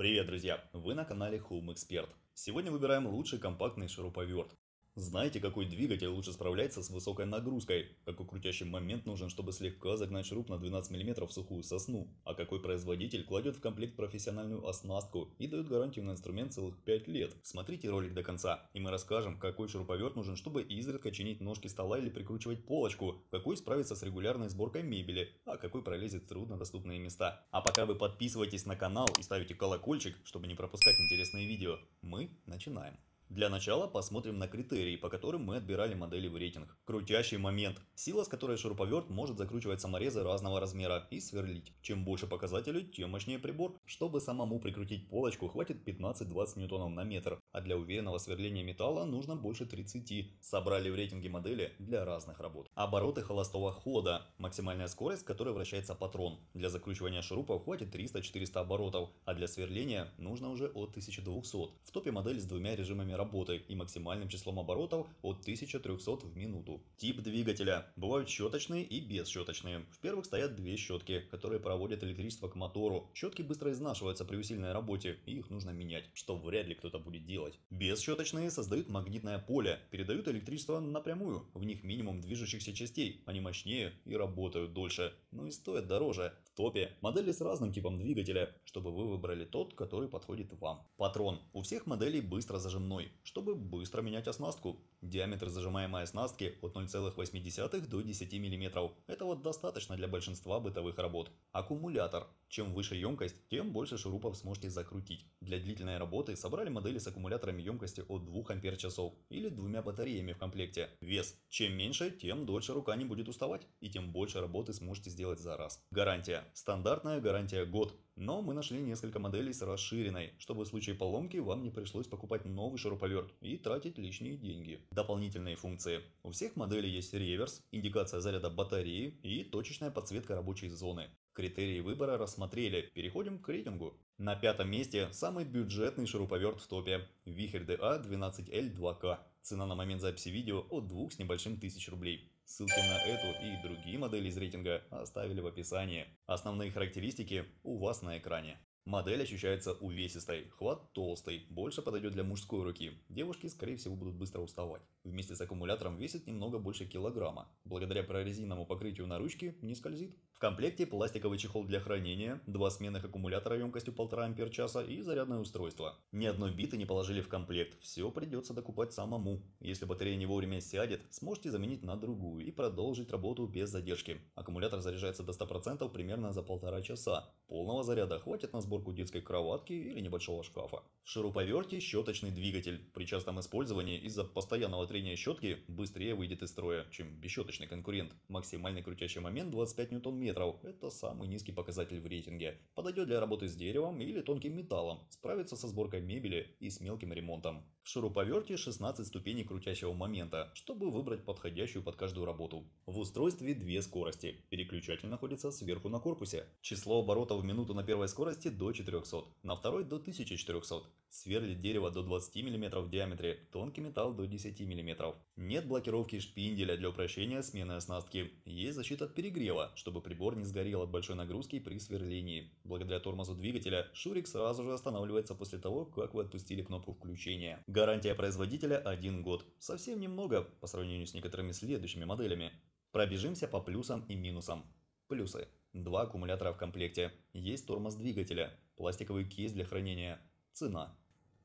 Привет, друзья! Вы на канале Home Expert. Сегодня выбираем лучший компактный шуруповерт. Знаете, какой двигатель лучше справляется с высокой нагрузкой? Какой крутящий момент нужен, чтобы слегка загнать шуруп на 12 мм в сухую сосну? А какой производитель кладет в комплект профессиональную оснастку и дает гарантию на инструмент целых 5 лет? Смотрите ролик до конца, и мы расскажем, какой шуруповерт нужен, чтобы изредка чинить ножки стола или прикручивать полочку, какой справится с регулярной сборкой мебели, а какой пролезет в труднодоступные места. А пока вы подписывайтесь на канал и ставите колокольчик, чтобы не пропускать интересные видео, мы начинаем. Для начала посмотрим на критерии, по которым мы отбирали модели в рейтинг. Крутящий момент. Сила, с которой шуруповерт может закручивать саморезы разного размера и сверлить. Чем больше показателей, тем мощнее прибор. Чтобы самому прикрутить полочку, хватит 15-20 ньютонов на метр. А для уверенного сверления металла нужно больше 30. Собрали в рейтинге модели для разных работ. Обороты холостого хода. Максимальная скорость, с которой вращается патрон. Для закручивания шурупов хватит 300-400 оборотов, а для сверления нужно уже от 1200. В топе модели с двумя режимами работы и максимальным числом оборотов от 1300 в минуту. Тип двигателя. Бывают щеточные и бесщеточные. В первых стоят две щетки, которые проводят электричество к мотору. Щетки быстро изнашиваются при усиленной работе и их нужно менять, что вряд ли кто-то будет делать. Бесщеточные создают магнитное поле, передают электричество напрямую. В них минимум движущихся частей, они мощнее и работают дольше, но ну и стоят дороже. В топе модели с разным типом двигателя, чтобы вы выбрали тот, который подходит вам. Патрон. У всех моделей быстро зажимной чтобы быстро менять оснастку. Диаметр зажимаемой оснастки от 0,8 до 10 мм. Этого достаточно для большинства бытовых работ. Аккумулятор. Чем выше емкость, тем больше шурупов сможете закрутить. Для длительной работы собрали модели с аккумуляторами емкости от 2 Ач или двумя батареями в комплекте. Вес. Чем меньше, тем дольше рука не будет уставать и тем больше работы сможете сделать за раз. Гарантия. Стандартная гарантия год. Но мы нашли несколько моделей с расширенной, чтобы в случае поломки вам не пришлось покупать новый шуруповерт и тратить лишние деньги. Дополнительные функции. У всех моделей есть реверс, индикация заряда батареи и точечная подсветка рабочей зоны. Критерии выбора рассмотрели, переходим к рейтингу. На пятом месте самый бюджетный шуруповерт в топе – Вихрь DA 12L2К. Цена на момент записи видео от двух с небольшим тысяч рублей. Ссылки на эту и другие модели из рейтинга оставили в описании. Основные характеристики у вас на экране. Модель ощущается увесистой, хват толстый, больше подойдет для мужской руки. Девушки, скорее всего, будут быстро уставать. Вместе с аккумулятором весит немного больше килограмма. Благодаря прорезиному покрытию на ручке не скользит. В комплекте пластиковый чехол для хранения, два сменных аккумулятора емкостью 1,5 Ач и зарядное устройство. Ни одной биты не положили в комплект, все придется докупать самому. Если батарея не вовремя сядет, сможете заменить на другую и продолжить работу без задержки. Аккумулятор заряжается до 100% примерно за полтора часа. Полного заряда хватит на сборку детской кроватки или небольшого шкафа. В шуруповерте щеточный двигатель. При частом использовании из-за постоянного трения щетки быстрее выйдет из строя, чем бесщеточный конкурент. Максимальный крутящий момент 25 ньютон-метров метров. Это самый низкий показатель в рейтинге. Подойдет для работы с деревом или тонким металлом. Справится со сборкой мебели и с мелким ремонтом. В шуруповерте 16 ступеней крутящего момента, чтобы выбрать подходящую под каждую работу. В устройстве две скорости. Переключатель находится сверху на корпусе. Число оборотов в минуту на первой скорости до 400, на второй до 1400. Сверлит дерево до 20 мм в диаметре, тонкий металл до 10 мм. Нет блокировки шпинделя для упрощения смены оснастки. Есть защита от перегрева, чтобы при прибор не сгорел от большой нагрузки при сверлении. Благодаря тормозу двигателя Шурик сразу же останавливается после того, как вы отпустили кнопку включения. Гарантия производителя 1 год. Совсем немного по сравнению с некоторыми следующими моделями. Пробежимся по плюсам и минусам. Плюсы. Два аккумулятора в комплекте. Есть тормоз двигателя. Пластиковый кейс для хранения. Цена.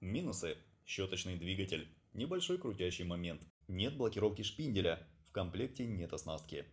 Минусы. Щеточный двигатель. Небольшой крутящий момент. Нет блокировки шпинделя. В комплекте нет оснастки.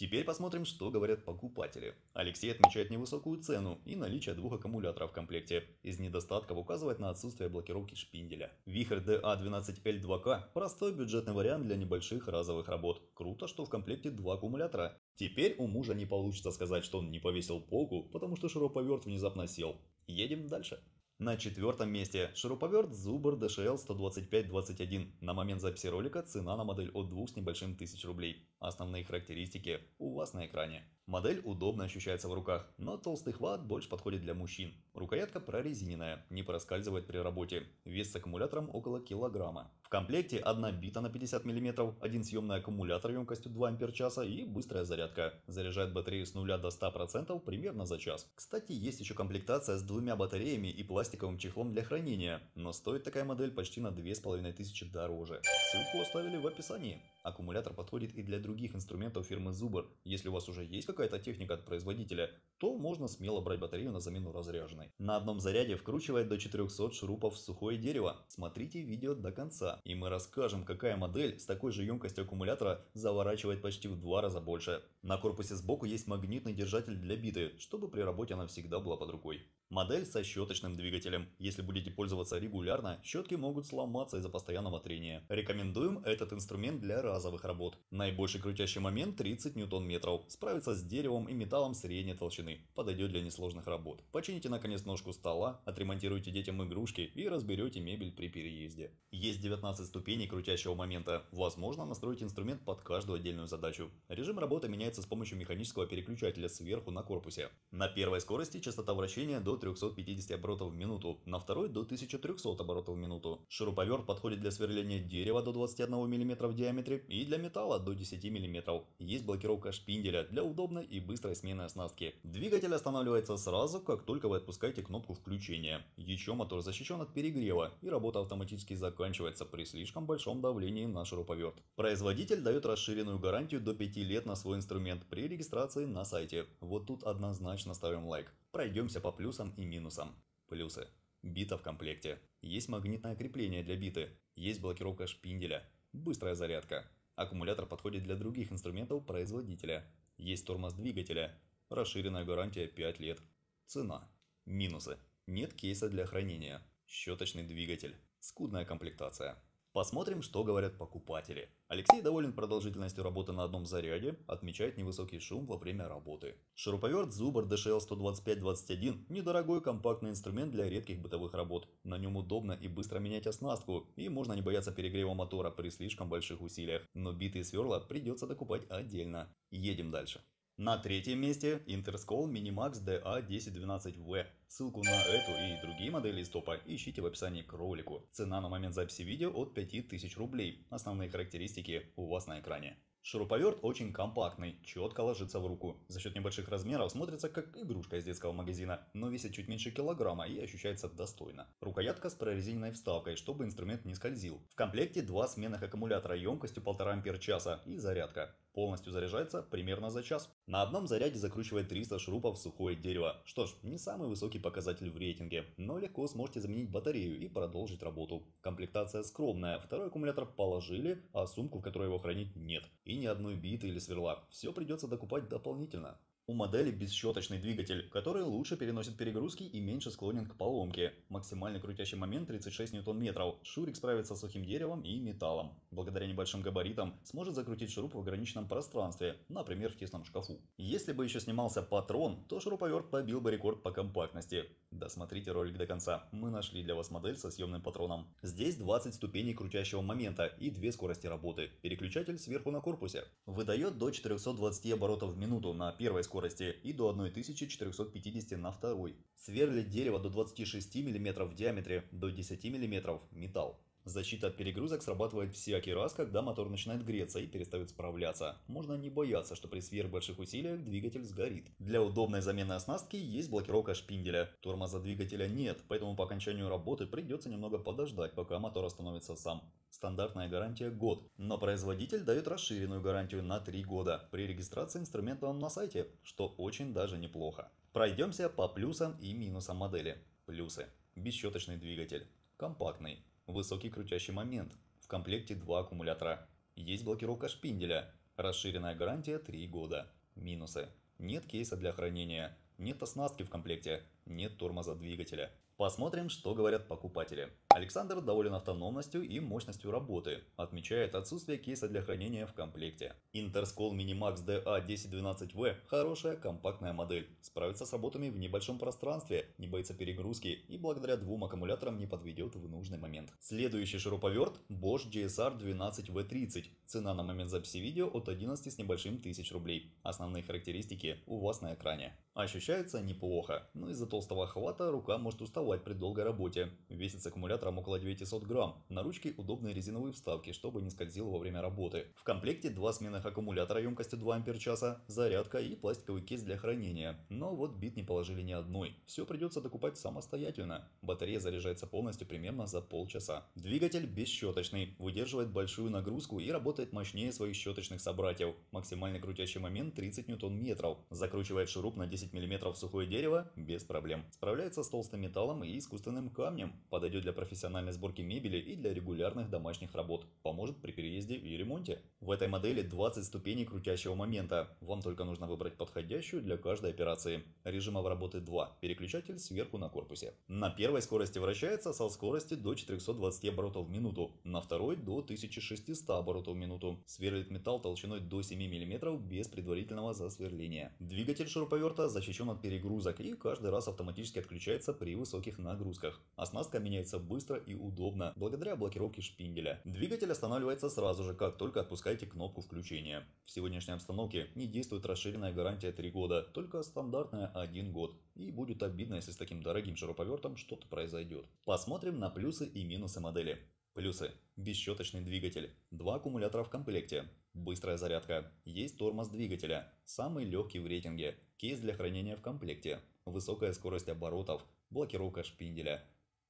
Теперь посмотрим, что говорят покупатели. Алексей отмечает невысокую цену и наличие двух аккумуляторов в комплекте. Из недостатков указывает на отсутствие блокировки шпинделя. Вихрь DA12L2K – простой бюджетный вариант для небольших разовых работ. Круто, что в комплекте два аккумулятора. Теперь у мужа не получится сказать, что он не повесил полку, потому что шуруповерт внезапно сел. Едем дальше. На четвертом месте шуруповерт Zuber DSL 12521. На момент записи ролика цена на модель от двух с небольшим тысяч рублей. Основные характеристики у вас на экране. Модель удобно ощущается в руках, но толстый хват больше подходит для мужчин. Рукоятка прорезиненная, не проскальзывает при работе. Вес с аккумулятором около килограмма. В комплекте одна бита на 50 мм, один съемный аккумулятор емкостью 2 Ампер-часа и быстрая зарядка. Заряжает батарею с 0 до 100% примерно за час. Кстати, есть еще комплектация с двумя батареями и пластиковым чехлом для хранения, но стоит такая модель почти на 2500 дороже. Ссылку оставили в описании. Аккумулятор подходит и для других инструментов фирмы Zuber. Если у вас уже есть какая-то техника от производителя, то можно смело брать батарею на замену разряженной. На одном заряде вкручивает до 400 шурупов сухое дерево. Смотрите видео до конца, и мы расскажем, какая модель с такой же емкостью аккумулятора заворачивает почти в два раза больше. На корпусе сбоку есть магнитный держатель для биты, чтобы при работе она всегда была под рукой. Модель со щеточным двигателем. Если будете пользоваться регулярно, щетки могут сломаться из-за постоянного трения. Рекомендуем этот инструмент для раз разовых работ. Наибольший крутящий момент 30 ньютон-метров. Справится с деревом и металлом средней толщины. Подойдет для несложных работ. Почините наконец ножку стола, отремонтируйте детям игрушки и разберете мебель при переезде. Есть 19 ступеней крутящего момента. Возможно настроить инструмент под каждую отдельную задачу. Режим работы меняется с помощью механического переключателя сверху на корпусе. На первой скорости частота вращения до 350 оборотов в минуту, на второй до 1300 оборотов в минуту. Шуруповерт подходит для сверления дерева до 21 мм в диаметре и для металла до 10 мм. Есть блокировка шпинделя для удобной и быстрой смены оснастки. Двигатель останавливается сразу, как только вы отпускаете кнопку включения. Еще мотор защищен от перегрева и работа автоматически заканчивается при слишком большом давлении на шуруповерт. Производитель дает расширенную гарантию до 5 лет на свой инструмент при регистрации на сайте. Вот тут однозначно ставим лайк. Пройдемся по плюсам и минусам. Плюсы. Бита в комплекте. Есть магнитное крепление для биты. Есть блокировка шпинделя. Быстрая зарядка. Аккумулятор подходит для других инструментов производителя. Есть тормоз двигателя. Расширенная гарантия 5 лет. Цена. Минусы. Нет кейса для хранения. Щеточный двигатель. Скудная комплектация. Посмотрим, что говорят покупатели. Алексей доволен продолжительностью работы на одном заряде, отмечает невысокий шум во время работы. Шуруповерт Zuber DSL 12521 – недорогой компактный инструмент для редких бытовых работ. На нем удобно и быстро менять оснастку, и можно не бояться перегрева мотора при слишком больших усилиях. Но битые сверла придется докупать отдельно. Едем дальше. На третьем месте Interscol Minimax DA1012V. Ссылку на эту и другие модели из топа ищите в описании к ролику. Цена на момент записи видео от 5000 рублей. Основные характеристики у вас на экране. Шуруповерт очень компактный, четко ложится в руку. За счет небольших размеров смотрится как игрушка из детского магазина, но весит чуть меньше килограмма и ощущается достойно. Рукоятка с прорезиненной вставкой, чтобы инструмент не скользил. В комплекте два сменных аккумулятора емкостью 1,5 Ампер-часа и зарядка. Полностью заряжается примерно за час. На одном заряде закручивает 300 шурупов сухое дерево. Что ж, не самый высокий показатель в рейтинге, но легко сможете заменить батарею и продолжить работу. Комплектация скромная, второй аккумулятор положили, а сумку, в которой его хранить, нет. И ни одной биты или сверла. Все придется докупать дополнительно. У модели бесщеточный двигатель, который лучше переносит перегрузки и меньше склонен к поломке. Максимальный крутящий момент 36 ньютон-метров. Шурик справится с сухим деревом и металлом. Благодаря небольшим габаритам сможет закрутить шуруп в ограниченном пространстве, например в тесном шкафу. Если бы еще снимался патрон, то шуруповерт побил бы рекорд по компактности. Досмотрите ролик до конца, мы нашли для вас модель со съемным патроном. Здесь 20 ступеней крутящего момента и две скорости работы. Переключатель сверху на корпусе. Выдает до 420 оборотов в минуту на первой скорости скорости и до 1450 на второй. Сверлит дерево до 26 мм в диаметре, до 10 мм металл. Защита от перегрузок срабатывает всякий раз, когда мотор начинает греться и перестает справляться. Можно не бояться, что при сверхбольших усилиях двигатель сгорит. Для удобной замены оснастки есть блокировка шпинделя. Тормоза двигателя нет, поэтому по окончанию работы придется немного подождать, пока мотор остановится сам. Стандартная гарантия год, но производитель дает расширенную гарантию на 3 года при регистрации инструмента на сайте, что очень даже неплохо. Пройдемся по плюсам и минусам модели. Плюсы. Бесщеточный двигатель. Компактный высокий крутящий момент, в комплекте два аккумулятора. Есть блокировка шпинделя, расширенная гарантия 3 года. Минусы. Нет кейса для хранения, нет оснастки в комплекте, нет тормоза двигателя. Посмотрим, что говорят покупатели. Александр доволен автономностью и мощностью работы, отмечает отсутствие кейса для хранения в комплекте. Interscol Minimax DA1012V а – хорошая компактная модель, справится с работами в небольшом пространстве, не боится перегрузки и благодаря двум аккумуляторам не подведет в нужный момент. Следующий шуруповерт – Bosch GSR 12V30, цена на момент записи видео от 11 с небольшим тысяч рублей. Основные характеристики у вас на экране. Ощущается неплохо, но из-за толщины толстого хвата рука может уставать при долгой работе. Весит с аккумулятором около 900 грамм. На ручке удобные резиновые вставки, чтобы не скользил во время работы. В комплекте два сменных аккумулятора емкостью 2 ампер-часа, зарядка и пластиковый кейс для хранения. Но вот бит не положили ни одной. Все придется докупать самостоятельно. Батарея заряжается полностью примерно за полчаса. Двигатель бесщеточный, выдерживает большую нагрузку и работает мощнее своих щеточных собратьев. Максимальный крутящий момент 30 ньютон-метров. Закручивает шуруп на 10 мм в сухое дерево без проблем проблем. Справляется с толстым металлом и искусственным камнем. Подойдет для профессиональной сборки мебели и для регулярных домашних работ. Поможет при переезде и ремонте. В этой модели 20 ступеней крутящего момента. Вам только нужно выбрать подходящую для каждой операции. Режимов работы 2. Переключатель сверху на корпусе. На первой скорости вращается со скорости до 420 оборотов в минуту. На второй до 1600 оборотов в минуту. Сверлит металл толщиной до 7 мм без предварительного засверления. Двигатель шуруповерта защищен от перегрузок и каждый раз автоматически отключается при высоких нагрузках. Оснастка меняется быстро и удобно, благодаря блокировке шпинделя. Двигатель останавливается сразу же, как только отпускаете кнопку включения. В сегодняшней обстановке не действует расширенная гарантия 3 года, только стандартная 1 год. И будет обидно, если с таким дорогим шуруповертом что-то произойдет. Посмотрим на плюсы и минусы модели. Плюсы. Бесщеточный двигатель. Два аккумулятора в комплекте. Быстрая зарядка. Есть тормоз двигателя. Самый легкий в рейтинге. Кейс для хранения в комплекте высокая скорость оборотов, блокировка шпинделя.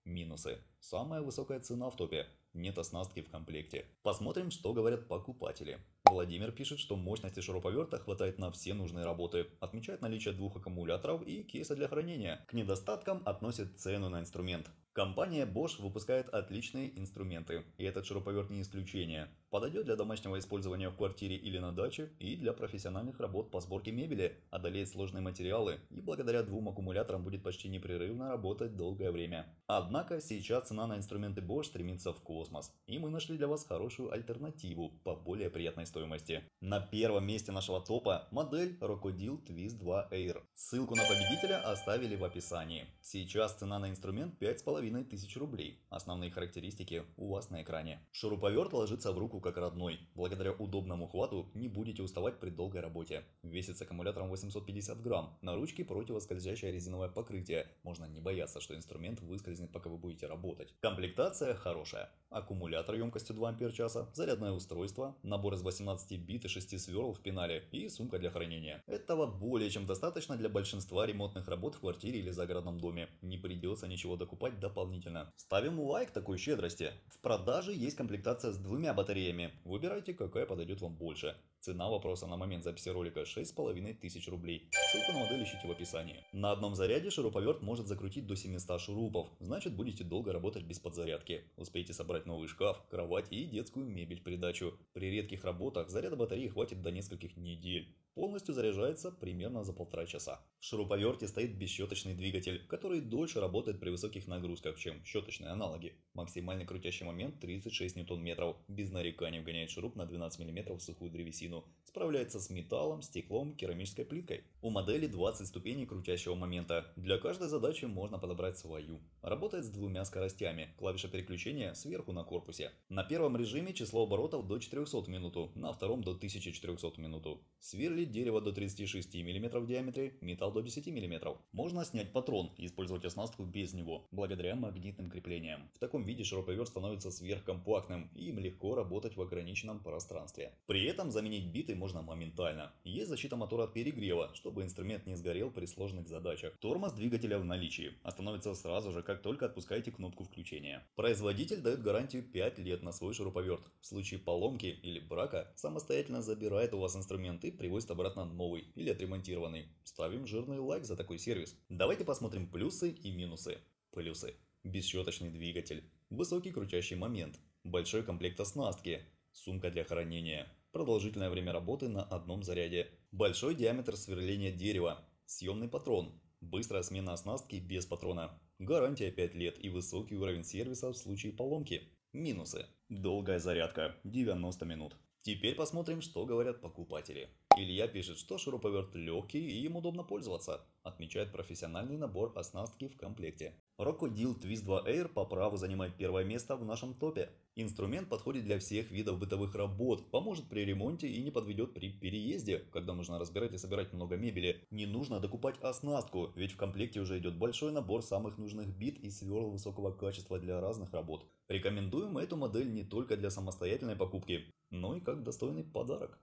Минусы. Самая высокая цена в топе. Нет оснастки в комплекте. Посмотрим, что говорят покупатели. Владимир пишет, что мощности шуруповерта хватает на все нужные работы, отмечает наличие двух аккумуляторов и кейса для хранения. К недостаткам относит цену на инструмент. Компания Bosch выпускает отличные инструменты, и этот шуруповерт не исключение. Подойдет для домашнего использования в квартире или на даче, и для профессиональных работ по сборке мебели, одолеет сложные материалы, и благодаря двум аккумуляторам будет почти непрерывно работать долгое время. Однако сейчас цена на инструменты Bosch стремится в космос, и мы нашли для вас хорошую альтернативу по более приятной стоимости. На первом месте нашего топа модель Rokodil Twist 2 Air. Ссылку на победителя оставили в описании. Сейчас цена на инструмент 5,5 тысяч рублей. Основные характеристики у вас на экране. Шуруповерт ложится в руку как родной. Благодаря удобному хвату не будете уставать при долгой работе. Весит с аккумулятором 850 грамм. На ручке противоскользящее резиновое покрытие. Можно не бояться, что инструмент выскользнет, пока вы будете работать. Комплектация хорошая. Аккумулятор емкостью 2 ампер-часа, зарядное устройство, набор из 18 бит и 6 сверл в пенале и сумка для хранения. Этого более чем достаточно для большинства ремонтных работ в квартире или загородном доме. Не придется ничего докупать до дополнительно. Ставим лайк такой щедрости. В продаже есть комплектация с двумя батареями. Выбирайте, какая подойдет вам больше. Цена вопроса на момент записи ролика 6500 рублей. Ссылку на модель ищите в описании. На одном заряде шуруповерт может закрутить до 700 шурупов, значит будете долго работать без подзарядки. Успейте собрать новый шкаф, кровать и детскую мебель придачу. При редких работах заряда батареи хватит до нескольких недель полностью заряжается примерно за полтора часа. В шуруповерте стоит бесщеточный двигатель, который дольше работает при высоких нагрузках, чем щеточные аналоги. Максимальный крутящий момент 36 ньютон-метров. Без нареканий вгоняет шуруп на 12 мм в сухую древесину. Справляется с металлом, стеклом, керамической плиткой. У модели 20 ступеней крутящего момента. Для каждой задачи можно подобрать свою. Работает с двумя скоростями. Клавиша переключения сверху на корпусе. На первом режиме число оборотов до 400 минуту, на втором до 1400 в минуту. Сверлить дерево до 36 мм в диаметре, металл до 10 мм. Можно снять патрон и использовать оснастку без него, благодаря магнитным креплениям. В таком виде шуруповерт становится сверхкомпактным и им легко работать в ограниченном пространстве. При этом заменить биты можно моментально. Есть защита мотора от перегрева, чтобы инструмент не сгорел при сложных задачах. Тормоз двигателя в наличии. Остановится сразу же, как только отпускаете кнопку включения. Производитель дает гарантию 5 лет на свой шуруповерт. В случае поломки или брака самостоятельно забирает у вас инструмент и привозит приносит обратно новый или отремонтированный. Ставим жирный лайк за такой сервис. Давайте посмотрим плюсы и минусы. Плюсы. Бесщеточный двигатель. Высокий крутящий момент. Большой комплект оснастки. Сумка для хранения. Продолжительное время работы на одном заряде. Большой диаметр сверления дерева. Съемный патрон. Быстрая смена оснастки без патрона. Гарантия 5 лет и высокий уровень сервиса в случае поломки. Минусы. Долгая зарядка. 90 минут. Теперь посмотрим, что говорят покупатели. Илья пишет, что шуруповерт легкий и им удобно пользоваться. Отмечает профессиональный набор оснастки в комплекте. Рокодил Twist 2 Air по праву занимает первое место в нашем топе. Инструмент подходит для всех видов бытовых работ, поможет при ремонте и не подведет при переезде, когда нужно разбирать и собирать много мебели. Не нужно докупать оснастку, ведь в комплекте уже идет большой набор самых нужных бит и сверл высокого качества для разных работ. Рекомендуем эту модель не только для самостоятельной покупки, но и как достойный подарок.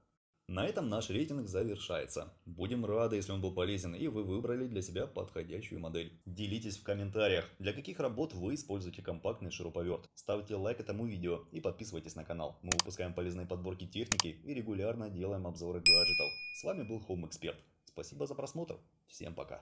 На этом наш рейтинг завершается. Будем рады, если он был полезен и вы выбрали для себя подходящую модель. Делитесь в комментариях, для каких работ вы используете компактный шуруповерт. Ставьте лайк этому видео и подписывайтесь на канал. Мы выпускаем полезные подборки техники и регулярно делаем обзоры гаджетов. С вами был Home Expert. Спасибо за просмотр. Всем пока.